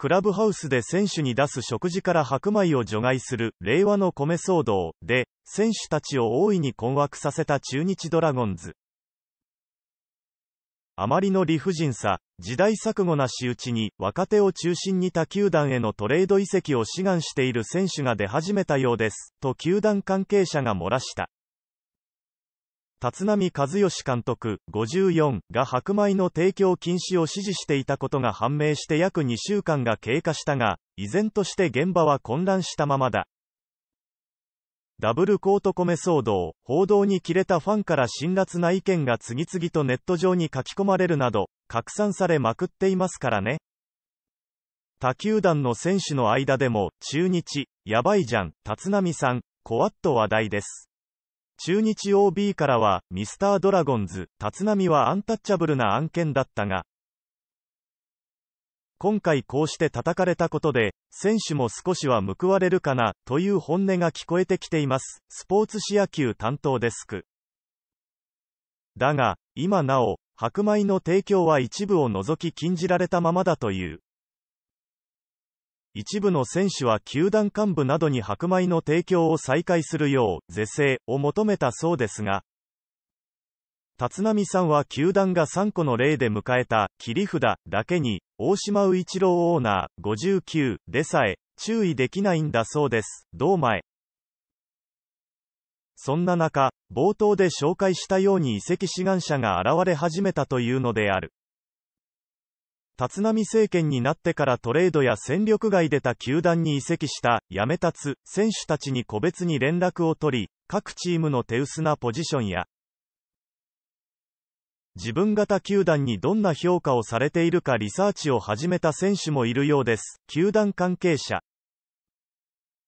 クラブハウスで選手に出す食事から白米を除外する令和の米騒動で選手たちを大いに困惑させた中日ドラゴンズあまりの理不尽さ時代錯誤な仕打ちに若手を中心に他球団へのトレード移籍を志願している選手が出始めたようですと球団関係者が漏らした立浪和義監督54が白米の提供禁止を指示していたことが判明して約2週間が経過したが、依然として現場は混乱したままだ。ダブルコート米騒動、報道に切れたファンから辛辣な意見が次々とネット上に書き込まれるなど、拡散されまくっていますからね。他球団の選手の間でも、中日、やばいじゃん、立浪さん、こわっと話題です。中日 OB からは、ミスタードラゴンズ、立浪はアンタッチャブルな案件だったが、今回こうして叩かれたことで、選手も少しは報われるかな、という本音が聞こえてきています。スポーツ市野球担当デスク。だが、今なお、白米の提供は一部を除き禁じられたままだという。一部の選手は球団幹部などに白米の提供を再開するよう是正を求めたそうですが立浪さんは球団が3個の例で迎えた切り札だけに大島宇一郎オーナー59でさえ注意できないんだそうです堂前そんな中冒頭で紹介したように移籍志願者が現れ始めたというのである立浪政権になってからトレードや戦力外出た球団に移籍したやめたつ選手たちに個別に連絡を取り、各チームの手薄なポジションや、自分型球団にどんな評価をされているかリサーチを始めた選手もいるようです。球団関係者。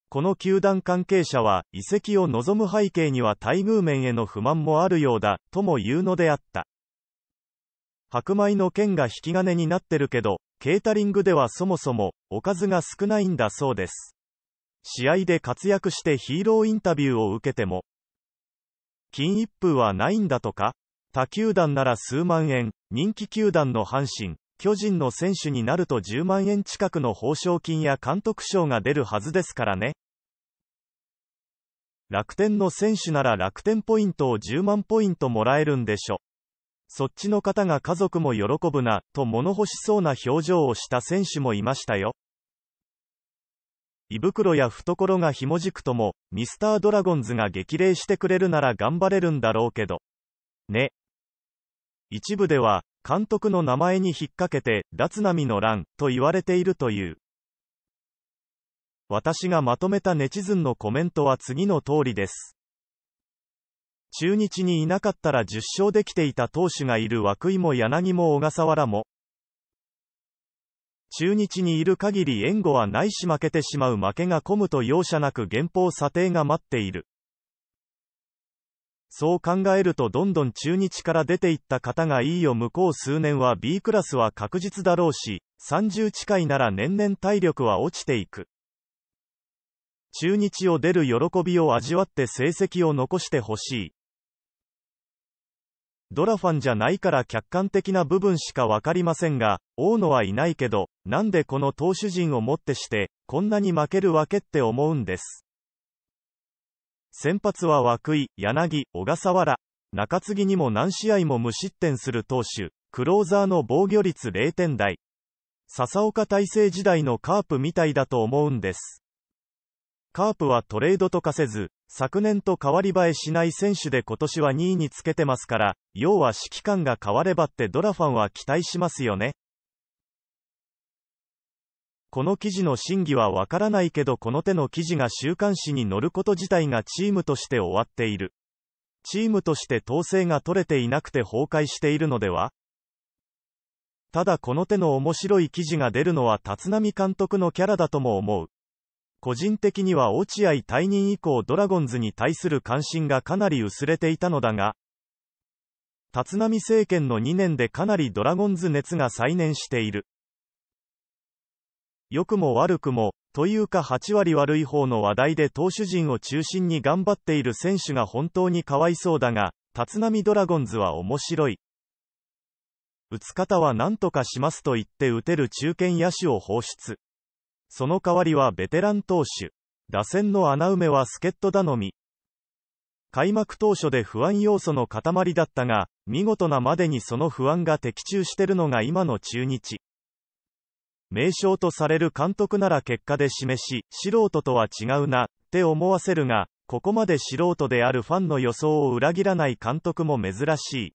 この球団関係者は、移籍を望む背景には待遇面への不満もあるようだ、とも言うのであった。白米の剣が引き金になってるけど、ケータリングではそもそも、おかずが少ないんだそうです。試合で活躍してヒーローインタビューを受けても、金一封はないんだとか他球団なら数万円、人気球団の阪神、巨人の選手になると10万円近くの報奨金や監督賞が出るはずですからね。楽天の選手なら楽天ポイントを10万ポイントもらえるんでしょ。そっちの方が家族も喜ぶな、と物欲しそうな表情をした選手もいましたよ。胃袋や懐がひもじくとも、ミスタードラゴンズが激励してくれるなら頑張れるんだろうけど。ね。一部では、監督の名前に引っ掛けて、脱波の乱、と言われているという。私がまとめたネチズンのコメントは次の通りです。中日にいなかったら10勝できていた投手がいる涌井も柳も小笠原も、中日にいる限り援護はないし負けてしまう負けが込むと容赦なく減俸査定が待っている。そう考えるとどんどん中日から出ていった方がいいよ向こう数年は B クラスは確実だろうし、30近いなら年々体力は落ちていく。中日を出る喜びを味わって成績を残してほしい。ドラファンじゃないから客観的な部分しかわかりませんが、大野はいないけど、なんでこの投手陣をもってして、こんなに負けるわけって思うんです。先発は涌井、柳、小笠原。中継ぎにも何試合も無失点する投手、クローザーの防御率0点台。笹岡大成時代のカープみたいだと思うんです。カープはトレードとかせず、昨年と変わり映えしない選手で今年は2位につけてますから、要は指揮官が変わればってドラファンは期待しますよね。この記事の真偽はわからないけどこの手の記事が週刊誌に載ること自体がチームとして終わっている。チームとして統制が取れていなくて崩壊しているのではただこの手の面白い記事が出るのは立浪監督のキャラだとも思う。個人的には落合退任以降ドラゴンズに対する関心がかなり薄れていたのだが、立浪政権の2年でかなりドラゴンズ熱が再燃している。良くも悪くも、というか8割悪い方の話題で投手陣を中心に頑張っている選手が本当にかわいそうだが、立浪ドラゴンズは面白い。打つ方は何とかしますと言って打てる中堅野手を放出。その代わりはベテラン投手。打線の穴埋めは助っ人頼み。開幕当初で不安要素の塊だったが、見事なまでにその不安が的中してるのが今の中日。名将とされる監督なら結果で示し、素人とは違うな、って思わせるが、ここまで素人であるファンの予想を裏切らない監督も珍しい。